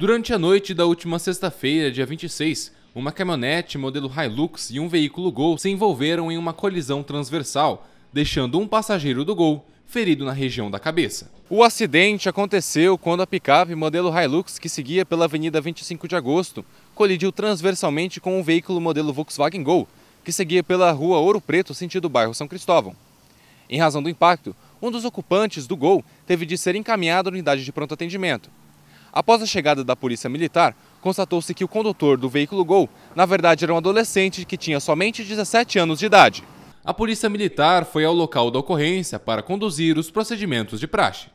Durante a noite da última sexta-feira, dia 26, uma caminhonete modelo Hilux e um veículo Gol se envolveram em uma colisão transversal, deixando um passageiro do Gol ferido na região da cabeça. O acidente aconteceu quando a picape modelo Hilux, que seguia pela Avenida 25 de Agosto, colidiu transversalmente com um veículo modelo Volkswagen Gol, que seguia pela rua Ouro Preto, sentido bairro São Cristóvão. Em razão do impacto, um dos ocupantes do Gol teve de ser encaminhado à unidade de pronto atendimento. Após a chegada da polícia militar, constatou-se que o condutor do veículo Gol, na verdade, era um adolescente que tinha somente 17 anos de idade. A polícia militar foi ao local da ocorrência para conduzir os procedimentos de praxe.